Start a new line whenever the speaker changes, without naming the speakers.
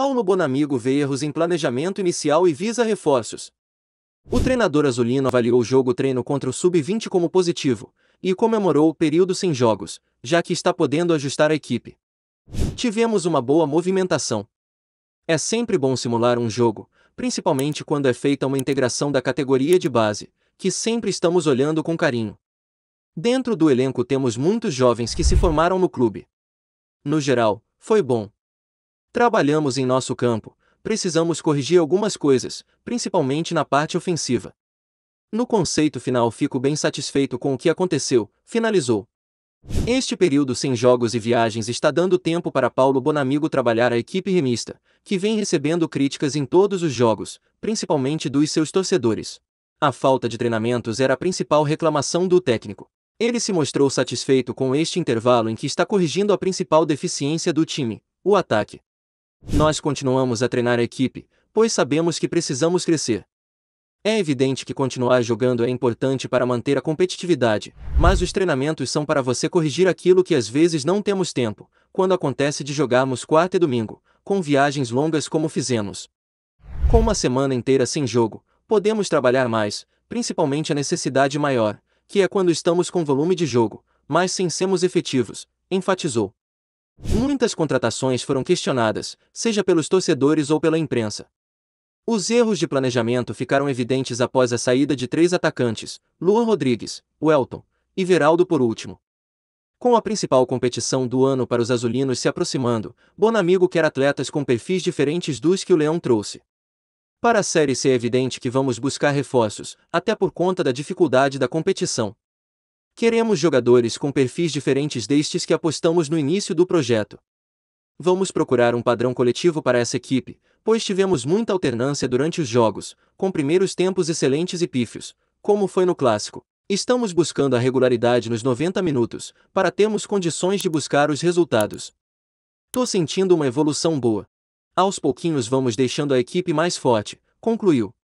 Paulo Bonamigo vê erros em planejamento inicial e visa reforços. O treinador azulino avaliou o jogo treino contra o Sub-20 como positivo e comemorou o período sem jogos, já que está podendo ajustar a equipe. Tivemos uma boa movimentação. É sempre bom simular um jogo, principalmente quando é feita uma integração da categoria de base, que sempre estamos olhando com carinho. Dentro do elenco temos muitos jovens que se formaram no clube. No geral, foi bom, Trabalhamos em nosso campo, precisamos corrigir algumas coisas, principalmente na parte ofensiva. No conceito final, fico bem satisfeito com o que aconteceu, finalizou. Este período sem jogos e viagens está dando tempo para Paulo Bonamigo trabalhar a equipe remista, que vem recebendo críticas em todos os jogos, principalmente dos seus torcedores. A falta de treinamentos era a principal reclamação do técnico. Ele se mostrou satisfeito com este intervalo em que está corrigindo a principal deficiência do time, o ataque. Nós continuamos a treinar a equipe, pois sabemos que precisamos crescer. É evidente que continuar jogando é importante para manter a competitividade, mas os treinamentos são para você corrigir aquilo que às vezes não temos tempo, quando acontece de jogarmos quarta e domingo, com viagens longas como fizemos. Com uma semana inteira sem jogo, podemos trabalhar mais, principalmente a necessidade maior, que é quando estamos com volume de jogo, mas sem sermos efetivos, enfatizou. Muitas contratações foram questionadas, seja pelos torcedores ou pela imprensa. Os erros de planejamento ficaram evidentes após a saída de três atacantes, Luan Rodrigues, Welton e Veraldo por último. Com a principal competição do ano para os azulinos se aproximando, Bonamigo quer atletas com perfis diferentes dos que o Leão trouxe. Para a Série C é evidente que vamos buscar reforços, até por conta da dificuldade da competição. Queremos jogadores com perfis diferentes destes que apostamos no início do projeto. Vamos procurar um padrão coletivo para essa equipe, pois tivemos muita alternância durante os jogos, com primeiros tempos excelentes e pífios, como foi no clássico. Estamos buscando a regularidade nos 90 minutos, para termos condições de buscar os resultados. Tô sentindo uma evolução boa. Aos pouquinhos vamos deixando a equipe mais forte, concluiu.